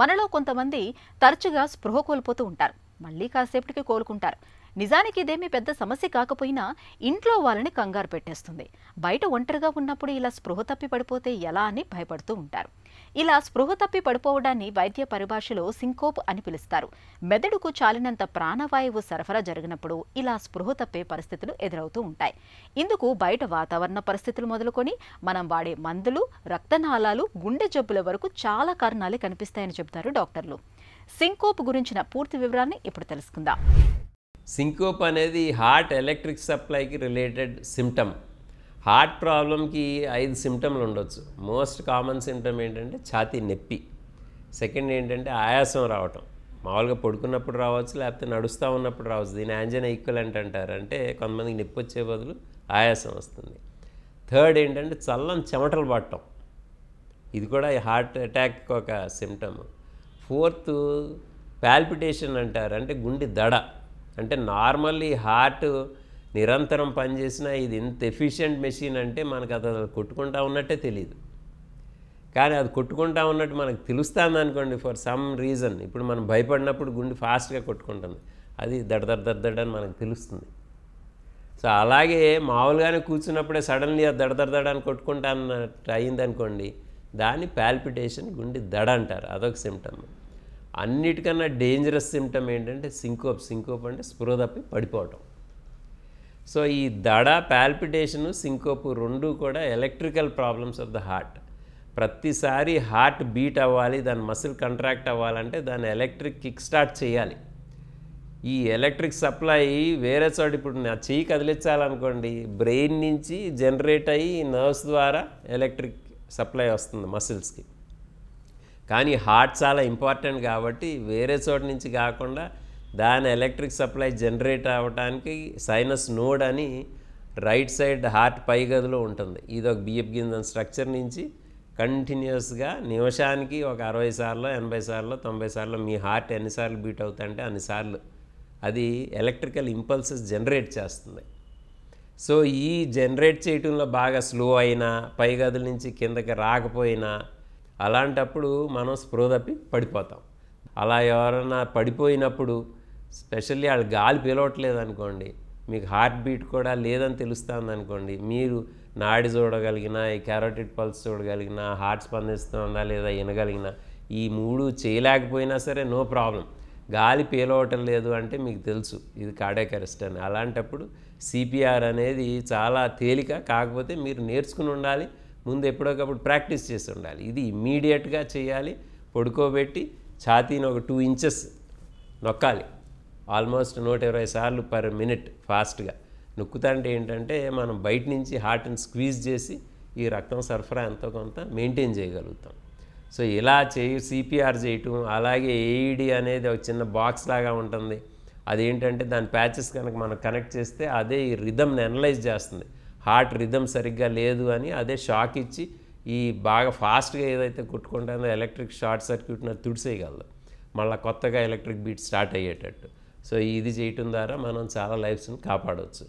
మనలో కొంతమంది తరచుగా స్పృహ కోల్పోతూ ఉంటారు మళ్ళీ కాసేపటికి కోలుకుంటారు నిజానికి ఇదేమీ పెద్ద సమస్య కాకపోయినా ఇంట్లో వాళ్ళని కంగారు పెట్టేస్తుంది బయట ఒంటరిగా ఉన్నప్పుడు ఇలా స్పృహ తప్పి పడిపోతే ఎలా అని భయపడుతూ ఉంటారు ఇలా స్పృహ తప్పి పడిపోవడాన్ని వైద్య పరిభాషలో సింకోప్ అని పిలుస్తారు మెదడుకు చాలినంత ప్రాణవాయువు సరఫరా జరిగినప్పుడు ఇలా స్పృహ తప్పే పరిస్థితులు ఎదురవుతూ ఉంటాయి ఇందుకు బయట వాతావరణ పరిస్థితులు మొదలుకొని మనం వాడే మందులు రక్తనాళాలు గుండె జబ్బుల వరకు చాలా కారణాలే కనిపిస్తాయని చెబుతారు డాక్టర్లు సింకోప్ గురించిన పూర్తి వివరాన్ని ఇప్పుడు తెలుసుకుందాం సింకోప్ అనేది హార్ట్ ఎలక్ట్రిక్ సప్లైకి రిలేటెడ్ సిమ్టమ్ హార్ట్ ప్రాబ్లంకి ఐదు సిమ్టమ్లు ఉండొచ్చు మోస్ట్ కామన్ సిమ్టమ్ ఏంటంటే ఛాతీ నొప్పి సెకండ్ ఏంటంటే ఆయాసం రావటం మామూలుగా పడుకున్నప్పుడు రావచ్చు లేకపోతే నడుస్తూ ఉన్నప్పుడు రావచ్చు దీని ఆంజన ఈక్వలెంట్ అంటారు అంటే కొంతమందికి నొప్పి వచ్చే బదులు ఆయాసం వస్తుంది థర్డ్ ఏంటంటే చల్లని చెమటలు పట్టడం ఇది కూడా హార్ట్ అటాక్ ఒక సిమ్టమ్ ఫోర్త్ పాల్పిటేషన్ అంటారు అంటే గుండె దడ అంటే నార్మల్లీ హార్ట్ నిరంతరం పనిచేసిన ఇది ఇంత ఎఫిషియెంట్ మెషిన్ అంటే మనకు అది కొట్టుకుంటా ఉన్నట్టే తెలియదు కానీ అది కొట్టుకుంటా ఉన్నట్టు మనకు తెలుస్తుంది అనుకోండి ఫర్ సమ్ రీజన్ ఇప్పుడు మనం భయపడినప్పుడు గుండె ఫాస్ట్గా కొట్టుకుంటుంది అది దడదడ దడదడ అని మనకు తెలుస్తుంది సో అలాగే మామూలుగానే కూర్చున్నప్పుడే సడన్లీ అది దడదడదడ అని కొట్టుకుంటా అన్నట్టు అయిందనుకోండి దాన్ని పాల్పిటేషన్ గుండె దడ అంటారు అదొక సిమ్టమ్ అన్నిటికన్నా డేంజరస్ సిమ్టమ్ ఏంటంటే సింకోప్ సింకోప్ అంటే స్పృహ తప్పి పడిపోవటం సో ఈ దడ పాల్పిటేషను సింకోపు రెండు కూడా electrical problems of the heart ప్రతిసారి హార్ట్ బీట్ అవ్వాలి దాని మసిల్ కంట్రాక్ట్ అవ్వాలంటే దాన్ని ఎలక్ట్రిక్ కిక్ స్టార్ట్ చేయాలి ఈ ఎలక్ట్రిక్ సప్లై వేరే చోట ఇప్పుడు నా చెయ్యి కదిలించాలనుకోండి బ్రెయిన్ నుంచి జనరేట్ అయ్యి నర్వ్స్ ద్వారా ఎలక్ట్రిక్ సప్లై వస్తుంది మసిల్స్కి కానీ హార్ట్ చాలా ఇంపార్టెంట్ కాబట్టి వేరే చోట నుంచి కాకుండా దాని ఎలక్ట్రిక్ సప్లై జనరేట్ అవ్వడానికి సైనస్ నోడ్ అని రైట్ సైడ్ హార్ట్ పై గదిలో ఉంటుంది ఇది ఒక బియ్యపు గింజన్ స్ట్రక్చర్ నుంచి కంటిన్యూస్గా నిమిషానికి ఒక అరవై సార్లు ఎనభై సార్లు తొంభై సార్లు మీ హార్ట్ ఎన్నిసార్లు బీట్ అవుతుందంటే అన్నిసార్లు అది ఎలక్ట్రికల్ ఇంపల్సెస్ జనరేట్ చేస్తుంది సో ఈ జనరేట్ చేయటంలో బాగా స్లో అయినా పై గదుల నుంచి కిందకి రాకపోయినా అలాంటప్పుడు మనం స్పృహ తప్పి పడిపోతాం అలా ఎవరన్నా పడిపోయినప్పుడు స్పెషల్లీ వాళ్ళు గాలి పిలవట్లేదు అనుకోండి మీకు హార్ట్ బీట్ కూడా లేదని తెలుస్తుంది అనుకోండి మీరు నాడి చూడగలిగిన ఈ క్యారోటిడ్ పల్స్ చూడగలిగిన హార్ట్ స్పందిస్తుందా లేదా వినగలిగిన ఈ మూడు చేయలేకపోయినా సరే నో ప్రాబ్లం గాలి పేలవటం లేదు అంటే మీకు తెలుసు ఇది కార్డియాక్ అని అలాంటప్పుడు సిపిఆర్ అనేది చాలా తేలిక కాకపోతే మీరు నేర్చుకుని ఉండాలి ముందు ఎప్పటికప్పుడు ప్రాక్టీస్ చేసి ఉండాలి ఇది ఇమ్మీడియట్గా చేయాలి పడుకోబెట్టి ఛాతీని ఒక టూ ఇంచెస్ నొక్కాలి ఆల్మోస్ట్ నూట ఇరవై సార్లు పర్ మినిట్ ఫాస్ట్గా నొక్కుతంటే ఏంటంటే మనం బయట నుంచి హార్ట్ని స్క్వీజ్ చేసి ఈ రక్తం సరఫరా ఎంతో కొంత మెయింటైన్ చేయగలుగుతాం సో ఇలా చేయి సిపిఆర్ చేయటం అలాగే ఏఈడి అనేది ఒక చిన్న బాక్స్ లాగా ఉంటుంది అదేంటంటే దాని ప్యాచెస్ కనుక మనం కనెక్ట్ చేస్తే అదే ఈ రిధమ్ని అనలైజ్ చేస్తుంది హార్ట్ రిథం సరిగ్గా లేదు అని అదే షాక్ ఇచ్చి ఈ బాగా ఫాస్ట్గా ఏదైతే కొట్టుకుంటుందో ఎలక్ట్రిక్ షార్ట్ సర్క్యూట్ను తుడిసేయగలదు మళ్ళీ కొత్తగా ఎలక్ట్రిక్ బీట్ స్టార్ట్ అయ్యేటట్టు సో ఇది చేయటం ద్వారా మనం చాలా లైఫ్స్ని కాపాడవచ్చు